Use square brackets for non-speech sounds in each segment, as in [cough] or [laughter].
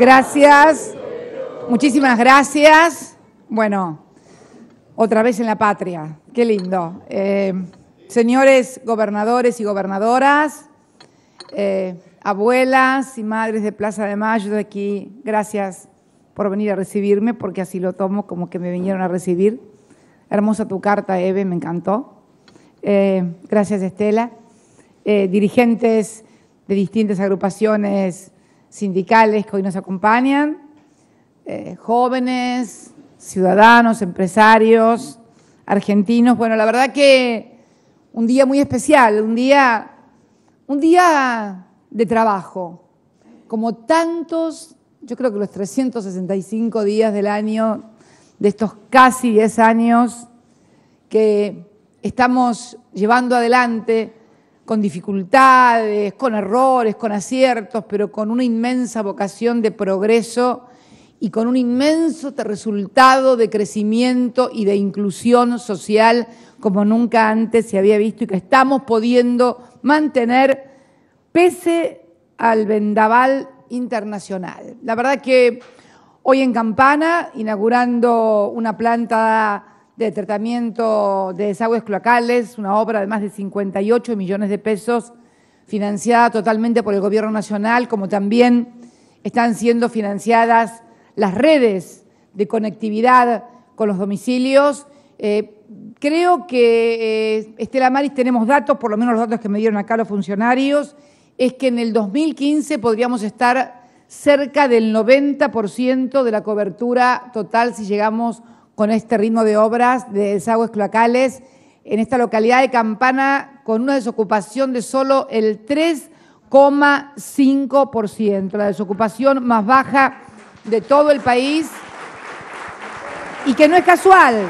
Gracias. Muchísimas gracias. Bueno, otra vez en la patria. Qué lindo. Eh, señores gobernadores y gobernadoras, eh, abuelas y madres de Plaza de Mayo de aquí, gracias por venir a recibirme, porque así lo tomo como que me vinieron a recibir. Hermosa tu carta, Eve, me encantó. Eh, gracias, Estela. dirigentes de distintas agrupaciones sindicales que hoy nos acompañan, eh, jóvenes, ciudadanos, empresarios, argentinos. Bueno, la verdad que un día muy especial, un día, un día de trabajo, como tantos, yo creo que los 365 días del año, de estos casi 10 años que estamos llevando adelante con dificultades, con errores, con aciertos, pero con una inmensa vocación de progreso y con un inmenso resultado de crecimiento y de inclusión social como nunca antes se había visto y que estamos pudiendo mantener pese al vendaval internacional. La verdad que hoy en Campana, inaugurando una planta de tratamiento de desagües cloacales, una obra de más de 58 millones de pesos financiada totalmente por el Gobierno Nacional, como también están siendo financiadas las redes de conectividad con los domicilios. Eh, creo que eh, Estela Maris tenemos datos, por lo menos los datos que me dieron acá los funcionarios, es que en el 2015 podríamos estar cerca del 90% de la cobertura total si llegamos a con este ritmo de obras de desagües cloacales en esta localidad de Campana con una desocupación de solo el 3,5%, la desocupación más baja de todo el país y que no es casual,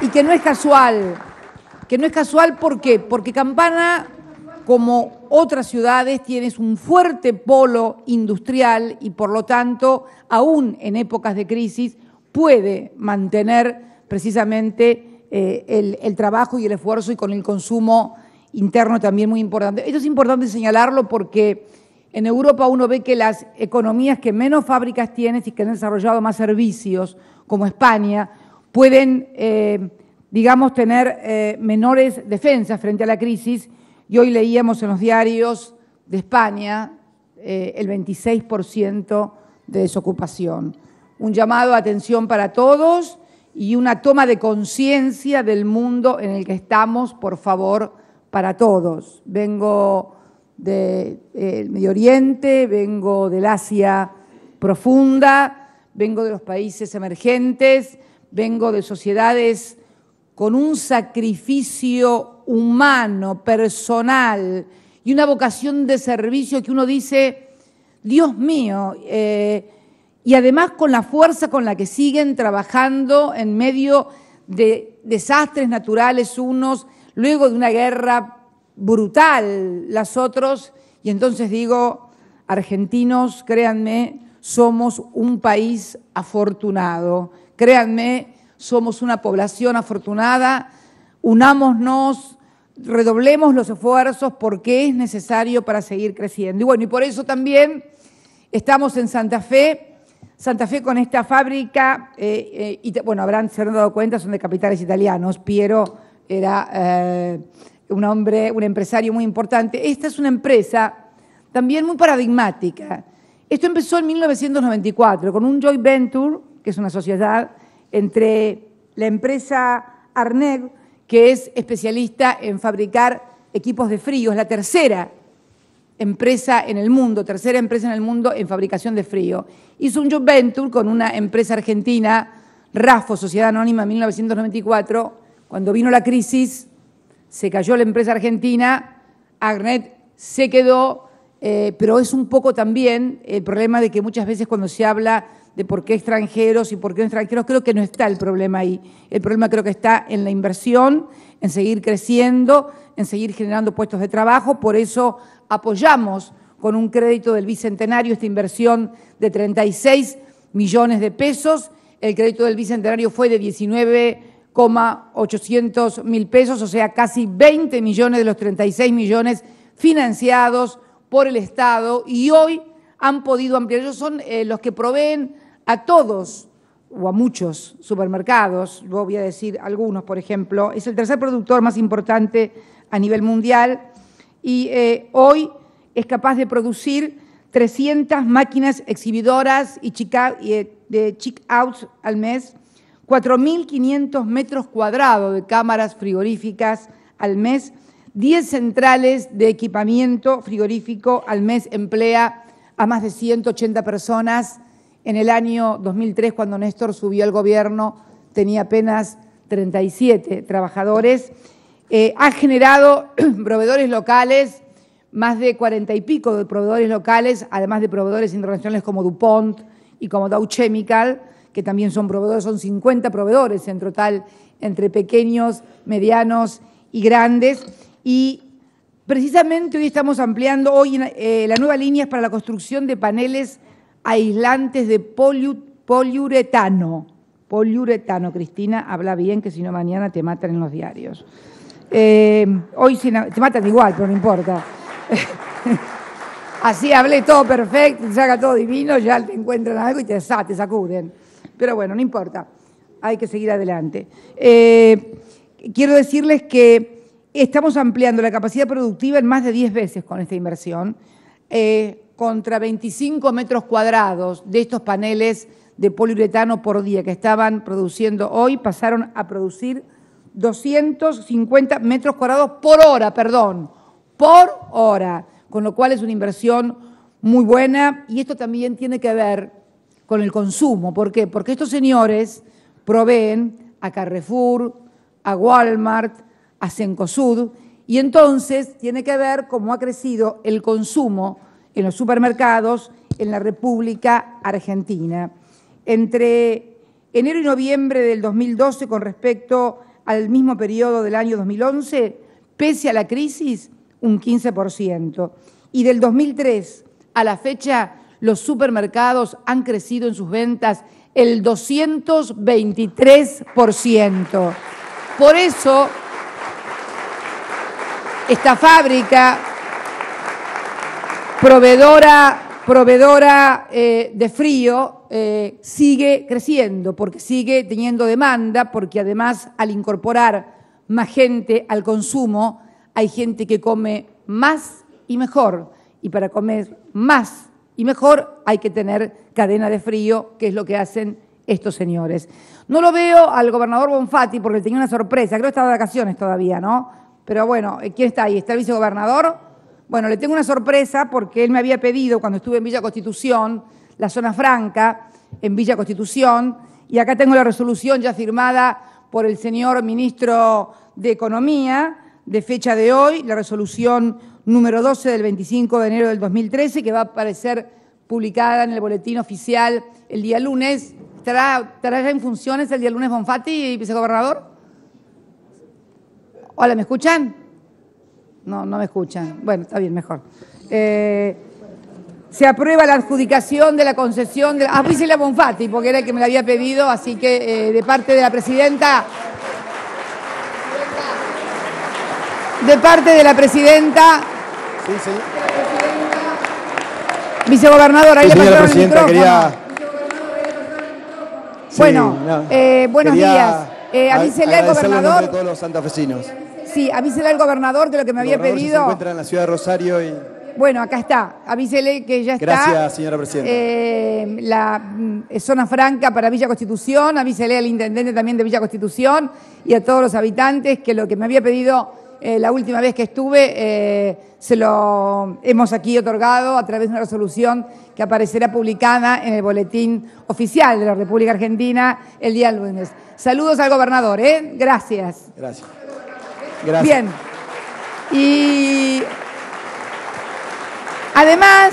y que no es casual, que no es casual ¿por qué? Porque Campana, como otras ciudades, tiene un fuerte polo industrial y por lo tanto, aún en épocas de crisis, puede mantener precisamente eh, el, trabajo y el esfuerzo y con el consumo interno también muy importante. Esto es importante señalarlo porque en Europa uno ve que las economías que menos fábricas tienen y que han desarrollado más servicios, como España, pueden, eh, digamos, tener eh, menores defensas frente a la crisis. Y hoy leíamos en los diarios de España el 26% de desocupación un llamado a atención para todos y una toma de conciencia del mundo en el que estamos, por favor, para todos. Vengo del de, eh, Medio Oriente, vengo del Asia profunda, vengo de los países emergentes, vengo de sociedades con un sacrificio humano, personal y una vocación de servicio que uno dice, Dios mío, eh, y además con la fuerza con la que siguen trabajando en medio de desastres naturales unos, luego de una guerra brutal las otros, y entonces digo, argentinos, créanme, somos un país afortunado, créanme, somos una población afortunada, unámonos, redoblemos los esfuerzos porque es necesario para seguir creciendo. Y bueno, y por eso también estamos en Santa Fe Santa Fe con esta fábrica, eh, eh, y bueno, habrán, se habrán dado cuenta, son de capitales italianos. Piero era eh, un hombre, un empresario muy importante. Esta es una empresa también muy paradigmática. Esto empezó en 1994 con un joint venture, que es una sociedad entre la empresa Arneg, que es especialista en fabricar equipos de frío, es la tercera empresa en el mundo, tercera empresa en el mundo en fabricación de frío hizo un joint venture con una empresa argentina, RAFO, Sociedad Anónima, en 1994. Cuando vino la crisis, se cayó la empresa argentina, Agnet se quedó, eh, pero es un poco también el problema de que muchas veces cuando se habla de por qué extranjeros y por qué extranjeros, creo que no está el problema ahí. El problema creo que está en la inversión, en seguir creciendo, en seguir generando puestos de trabajo. Por eso apoyamos con un crédito del Bicentenario, esta inversión de 36 millones de pesos. El crédito del Bicentenario fue de 19,800 mil pesos, o sea, casi 20 millones de los 36 millones financiados por el Estado y hoy han podido ampliar. Ellos son eh, los que proveen a todos o a muchos supermercados, Lo voy a decir algunos, por ejemplo, es el tercer productor más importante a nivel mundial y eh, hoy es capaz de producir 300 máquinas exhibidoras y eh, de check-outs al mes, 4.500 metros cuadrados de cámaras frigoríficas al mes, 10 centrales de equipamiento frigorífico al mes, emplea a más de 180 personas. En el año 2003, cuando Néstor subió al gobierno, tenía apenas 37 trabajadores. Eh, ha generado [clears throat] proveedores locales más de cuarenta y pico de proveedores locales, además de proveedores internacionales como DuPont y como Dow Chemical, que también son proveedores, son 50 proveedores en total entre pequeños, medianos y grandes. Y precisamente hoy estamos ampliando, hoy eh, la nueva línea es para la construcción de paneles aislantes de poliuretano. Poliuretano, Cristina, habla bien que si no mañana te matan en los diarios. Eh, hoy te matan igual, pero no importa. [laughs] Así hablé todo perfecto, se haga todo divino, ya te encuentran algo y te, sacuden. Pero bueno, no importa, hay que seguir adelante. Eh, quiero decirles que estamos ampliando la capacidad productiva en más de 10 veces con esta inversión, eh, contra 25 metros cuadrados de estos paneles de poliuretano por día que estaban produciendo hoy, pasaron a producir 250 metros cuadrados por hora, perdón por hora, con lo cual es una inversión muy buena y esto también tiene que ver con el consumo. ¿Por qué? Porque estos señores proveen a Carrefour, a Walmart, a Cencosud y entonces tiene que ver cómo ha crecido el consumo en los supermercados en la República Argentina. Entre enero y noviembre del 2012 con respecto al mismo periodo del año 2011, pese a la crisis, un 15%. Y del 2003 a la fecha, los supermercados han crecido en sus ventas el 223%. Por eso, esta fábrica, proveedora, proveedora eh, de frío, eh, sigue creciendo, porque sigue teniendo demanda, porque además al incorporar más gente al consumo, hay gente que come más y mejor. Y para comer más y mejor hay que tener cadena de frío, que es lo que hacen estos señores. No lo veo al gobernador Bonfatti porque le tenía una sorpresa. Creo que está de vacaciones todavía, ¿no? Pero bueno, eh, ¿quién está ahí? ¿Está el vicegobernador? Bueno, le tengo una sorpresa porque él me había pedido cuando estuve en Villa Constitución, la zona franca, en Villa Constitución, y acá tengo la resolución ya firmada por el señor ministro de Economía, de fecha de hoy, la resolución número 12 del 25 de enero del 2013, que va a aparecer publicada en el boletín oficial el día lunes. ¿Estará, ya en funciones el día lunes Bonfatti, vicegobernador? Hola, ¿me escuchan? No, no me escuchan. Bueno, está bien, mejor. Eh, se aprueba la adjudicación de la concesión de la... Ah, porque era el que me la había pedido, así que eh, de parte de la presidenta... de parte de la presidenta. Sí, sí. Vicegobernador, ahí le pasaron el micrófono. Quería... Bueno, eh, buenos días. Eh, avísele al gobernador. De Sí, avísele al gobernador de lo que me había pedido. Se encuentra en la ciudad de Rosario Bueno, acá está. Avísele que ya está. Gracias, señora presidenta. Eh, la mm, zona franca para Villa Constitución. Avísele al intendente también de Villa Constitución y a todos los habitantes que lo que me había pedido eh, la última vez que estuve, eh, se lo hemos aquí otorgado a través de una resolución que aparecerá publicada en el boletín oficial de la República Argentina el día lunes. Saludos al gobernador, ¿eh? Gracias. Gracias. Bien. Y además,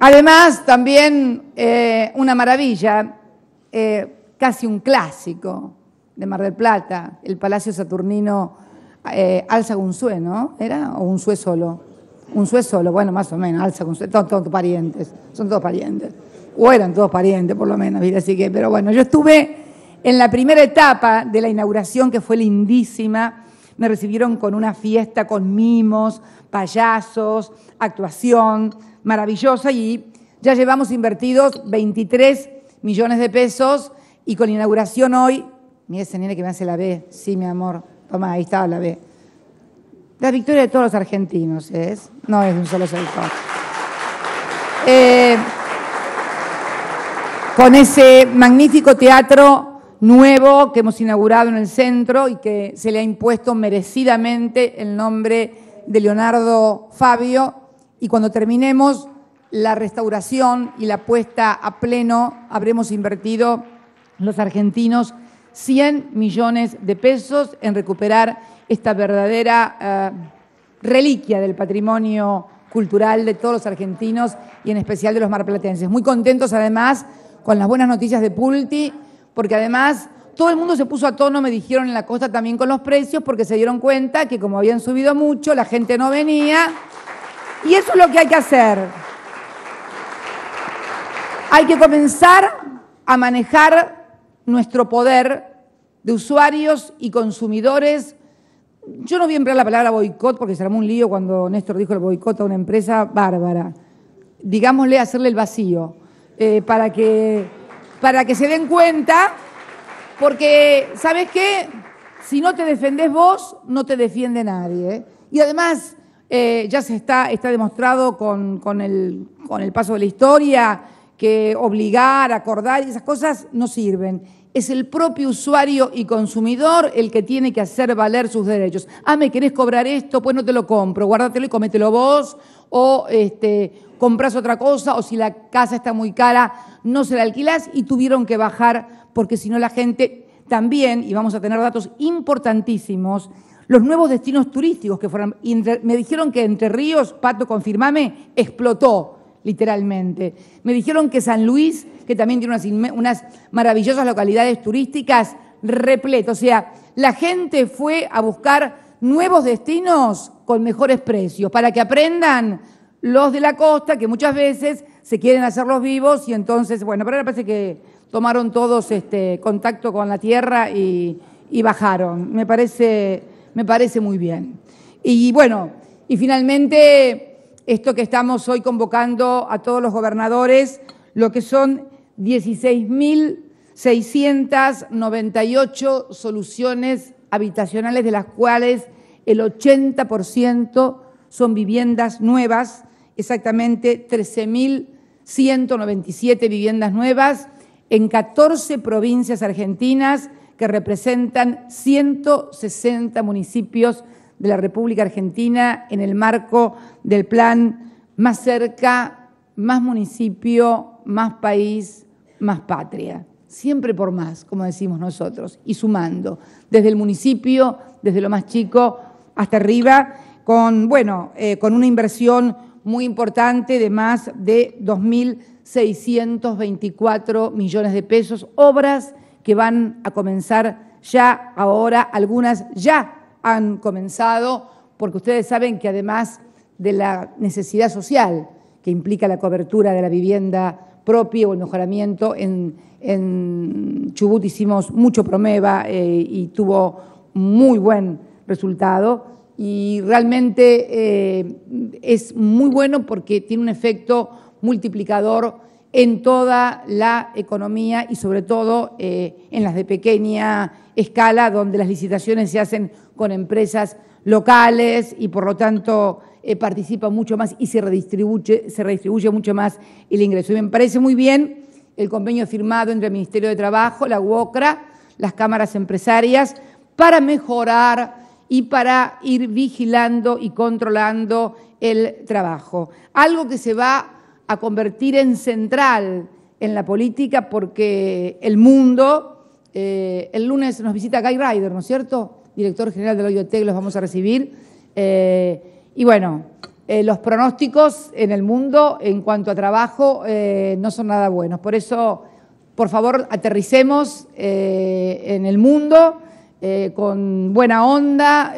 además también eh, una maravilla, casi un clásico de Mar del Plata, el Palacio Saturnino eh, Alza gunzué ¿no? ¿Era? ¿O sué solo? un sué solo, bueno, más o menos, Alza gunzué son todos parientes, son todos parientes. O eran todos parientes, por lo menos, así que, pero bueno, yo estuve en la primera etapa de la inauguración, que fue lindísima, me recibieron con una fiesta, con mimos, payasos, actuación, maravillosa, y ya llevamos invertidos 23 millones de pesos y con la inauguración hoy Mira ese que me hace la B. Sí, mi amor. Toma, ahí estaba la B. La victoria de todos los argentinos es. No es un solo sector. Eh, con ese magnífico teatro nuevo que hemos inaugurado en el centro y que se le ha impuesto merecidamente el nombre de Leonardo Fabio. Y cuando terminemos la restauración y la puesta a pleno, habremos invertido los argentinos 100 millones de pesos en recuperar esta verdadera eh, reliquia del patrimonio cultural de todos los argentinos y en especial de los marplatenses. Muy contentos además con las buenas noticias de Pulti, porque además todo el mundo se puso a tono, me dijeron en la costa también con los precios, porque se dieron cuenta que como habían subido mucho, la gente no venía. Y eso es lo que hay que hacer. Hay que comenzar a manejar nuestro poder de usuarios y consumidores. Yo no voy a emplear la palabra boicot porque se armó un lío cuando Néstor dijo el boicot a una empresa bárbara. Digámosle hacerle el vacío eh, para, que, para que se den cuenta, porque, ¿sabes qué? Si no te defendés vos, no te defiende nadie. ¿eh? Y además, eh, ya se está, está demostrado con, el, con el paso de la historia que obligar, acordar y esas cosas no sirven. Es el propio usuario y consumidor el que tiene que hacer valer sus derechos. Ah, me querés cobrar esto, pues no te lo compro, guárdatelo y comételo vos, o este, compras otra cosa, o si la casa está muy cara, no se la alquilás y tuvieron que bajar, porque si no la gente también, y vamos a tener datos importantísimos, los nuevos destinos turísticos que fueron, me dijeron que Entre Ríos, Pato, confirmame, explotó literalmente. Me dijeron que San Luis, que también tiene unas, maravillosas localidades turísticas, repleto. O sea, la gente fue a buscar nuevos destinos con mejores precios, para que aprendan los de la costa, que muchas veces se quieren hacer los vivos y entonces, bueno, pero ahora parece que tomaron todos este contacto con la tierra y, bajaron. Me parece, me parece muy bien. Y bueno, y finalmente esto que estamos hoy convocando a todos los gobernadores, lo que son 16.698 soluciones habitacionales, de las cuales el 80% son viviendas nuevas, exactamente 13.197 viviendas nuevas en 14 provincias argentinas que representan 160 municipios de la República Argentina en el marco del plan Más cerca, más municipio, más país, más patria. Siempre por más, como decimos nosotros, y sumando, desde el municipio, desde lo más chico hasta arriba, con, bueno, eh, con una inversión muy importante de más de 2.624 millones de pesos, obras que van a comenzar ya ahora, algunas ya han comenzado, porque ustedes saben que además de la necesidad social que implica la cobertura de la vivienda propia o el mejoramiento, en, Chubut hicimos mucho Promeva eh, y tuvo muy buen resultado y realmente eh, es muy bueno porque tiene un efecto multiplicador en toda la economía y sobre todo eh, en las de pequeña escala, donde las licitaciones se hacen con empresas locales y por lo tanto eh, participa mucho más y se redistribuye, se redistribuye mucho más el ingreso. Y me parece muy bien el convenio firmado entre el Ministerio de Trabajo, la UOCRA, las cámaras empresarias, para mejorar y para ir vigilando y controlando el trabajo. Algo que se va a convertir en central en la política porque el mundo, eh, el lunes nos visita Guy Ryder, ¿no es cierto? Director general de la los vamos a recibir. Eh, y bueno, eh, los pronósticos en el mundo en cuanto a trabajo no son nada buenos. Por eso, por favor, aterricemos en el mundo con buena onda,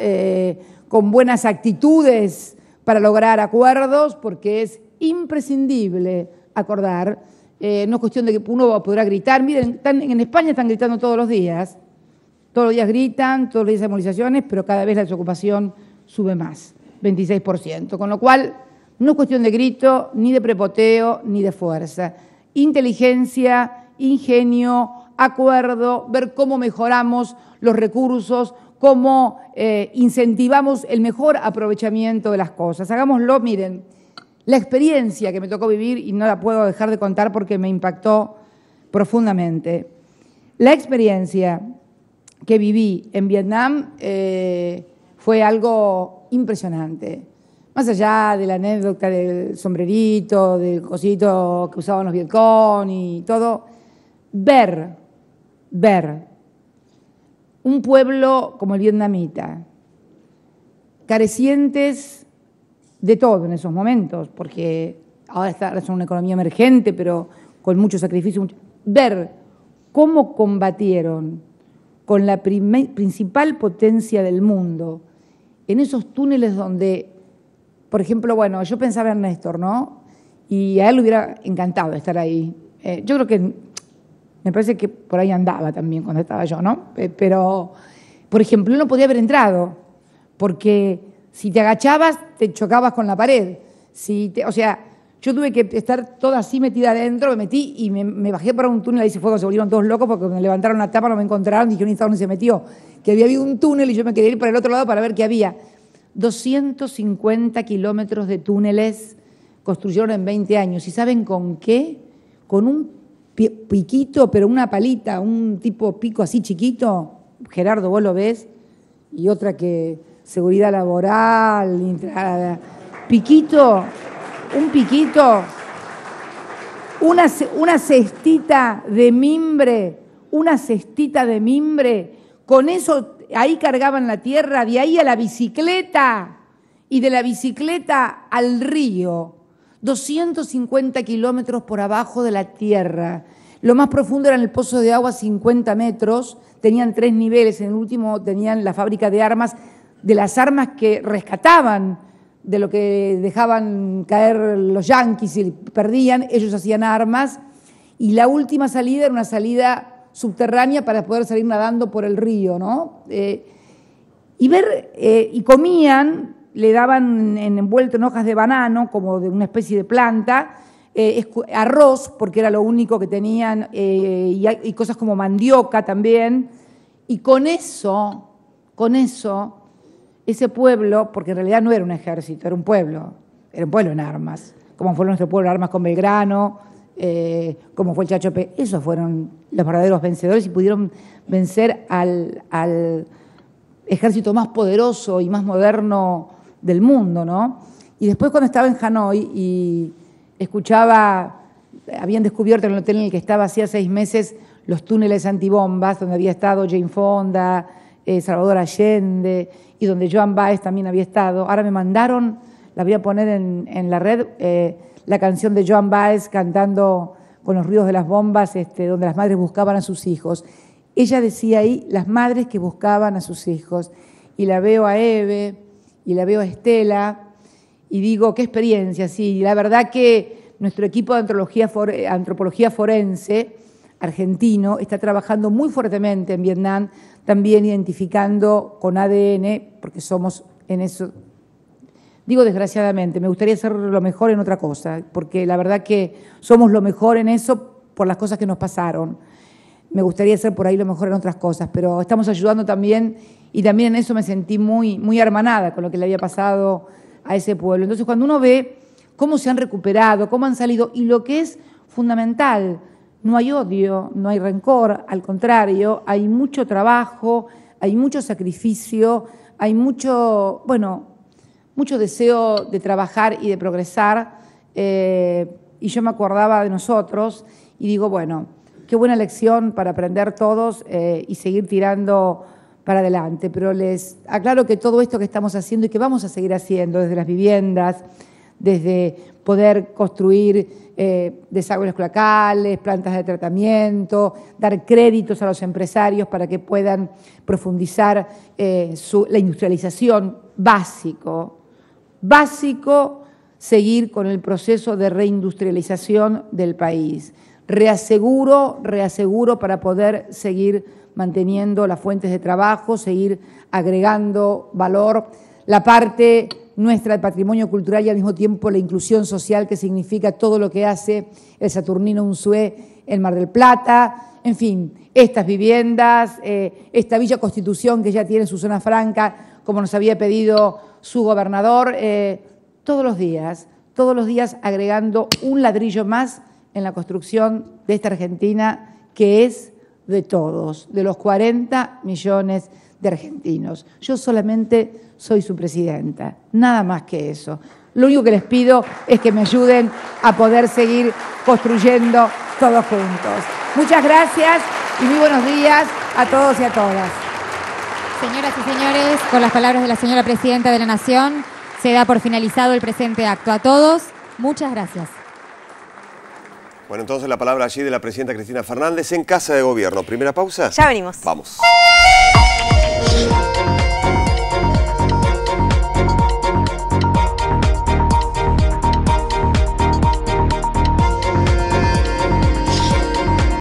con buenas actitudes para lograr acuerdos, porque es imprescindible acordar. Eh, no es cuestión de que uno podrá gritar. Miren, en España están gritando todos los días. Todos los días gritan, todos los días hay movilizaciones, pero cada vez la desocupación sube más, 26%. Con lo cual, no es cuestión de grito, ni de prepoteo, ni de fuerza. Inteligencia, ingenio, acuerdo, ver cómo mejoramos los recursos, cómo eh, incentivamos el mejor aprovechamiento de las cosas. Hagámoslo, miren la experiencia que me tocó vivir y no la puedo dejar de contar porque me impactó profundamente. La experiencia que viví en Vietnam eh, fue algo impresionante. Más allá de la anécdota del sombrerito, del cosito que usaban los Vietcón y todo, ver, ver un pueblo como el vietnamita, carecientes de todo en esos momentos, porque ahora está, es una economía emergente, pero con mucho sacrificio. ver cómo combatieron con la principal potencia del mundo en esos túneles donde, por ejemplo, bueno, yo pensaba en Néstor, ¿no? Y a él le hubiera encantado estar ahí. Eh, yo creo que me parece que por ahí andaba también cuando estaba yo, ¿no? Eh, pero, por ejemplo, él no podía haber entrado, porque si te agachabas, te chocabas con la pared. Si te, o sea, yo tuve que estar toda así metida adentro, me metí y me, bajé para un túnel, ahí se fuego, se volvieron todos locos porque me levantaron la tapa, no me encontraron, dijeron, ¿dónde se metió? Que había habido un túnel y yo me quería ir para el otro lado para ver qué había. 250 kilómetros de túneles construyeron en 20 años. ¿Y saben con qué? Con un piquito, pero una palita, un tipo pico así chiquito, Gerardo, vos lo ves, y otra que seguridad laboral, piquito, un piquito, una, una cestita de mimbre, una cestita de mimbre, con eso ahí cargaban la tierra, de ahí a la bicicleta y de la bicicleta al río, 250 kilómetros por abajo de la tierra. Lo más profundo era el pozo de agua, 50 metros, tenían tres niveles, en el último tenían la fábrica de armas, de las armas que rescataban, de lo que dejaban caer los yanquis y perdían, ellos hacían armas. Y la última salida era una salida subterránea para poder salir nadando por el río, ¿no? Eh, y ver, eh, y comían, le daban en, envuelto en hojas de banano, como de una especie de planta, eh, arroz, porque era lo único que tenían, y, y cosas como mandioca también. Y con eso, con eso, ese pueblo, porque en realidad no era un ejército, era un pueblo, era un pueblo en armas, como fue nuestro pueblo en armas con Belgrano, eh, como fue el Chachope, esos fueron los verdaderos vencedores y pudieron vencer al, ejército más poderoso y más moderno del mundo, ¿no? Y después cuando estaba en Hanoi y escuchaba, habían descubierto en el hotel en el que estaba hacía seis meses los túneles antibombas, donde había estado Jane Fonda, eh, Salvador Allende y donde Joan Baez también había estado. Ahora me mandaron, la voy a poner en, la red, eh, la canción de Joan Baez cantando con los ruidos de las bombas, este, donde las madres buscaban a sus hijos. Ella decía ahí, las madres que buscaban a sus hijos. Y la veo a Eve, y la veo a Estela, y digo, qué experiencia, Y la verdad que nuestro equipo de antropología forense argentino está trabajando muy fuertemente en Vietnam, también identificando con ADN, porque somos en eso. Digo desgraciadamente, me gustaría ser lo mejor en otra cosa, porque la verdad que somos lo mejor en eso por las cosas que nos pasaron. Me gustaría ser por ahí lo mejor en otras cosas, pero estamos ayudando también y también en eso me sentí muy, muy hermanada con lo que le había pasado a ese pueblo. Entonces, cuando uno ve cómo se han recuperado, cómo han salido y lo que es fundamental, no hay odio, no hay rencor, al contrario, hay mucho trabajo, hay mucho sacrificio, hay mucho, bueno, mucho deseo de trabajar y de progresar. Eh, y yo me acordaba de nosotros y digo, bueno, qué buena lección para aprender todos eh, y seguir tirando para adelante. Pero les aclaro que todo esto que estamos haciendo y que vamos a seguir haciendo desde las viviendas, desde poder construir eh, desagües cloacales, plantas de tratamiento, dar créditos a los empresarios para que puedan profundizar eh, la industrialización básico, básico seguir con el proceso de reindustrialización del país. Reaseguro, reaseguro para poder seguir manteniendo las fuentes de trabajo, seguir agregando valor, la parte nuestra patrimonio cultural y al mismo tiempo la inclusión social que significa todo lo que hace el Saturnino Unzué en Mar del Plata, en fin, estas viviendas, eh, esta Villa Constitución que ya tiene su zona franca, como nos había pedido su gobernador, eh, todos los días, todos los días agregando un ladrillo más en la construcción de esta Argentina que es de todos, de los 40 millones de de argentinos. Yo solamente soy su presidenta, nada más que eso. Lo único que les pido es que me ayuden a poder seguir construyendo todos juntos. Muchas gracias y muy buenos días a todos y a todas. Señoras y señores, con las palabras de la señora presidenta de la Nación, se da por finalizado el presente acto. A todos, muchas gracias. Bueno, entonces la palabra allí de la presidenta Cristina Fernández en Casa de Gobierno. Primera pausa. Ya venimos. Vamos.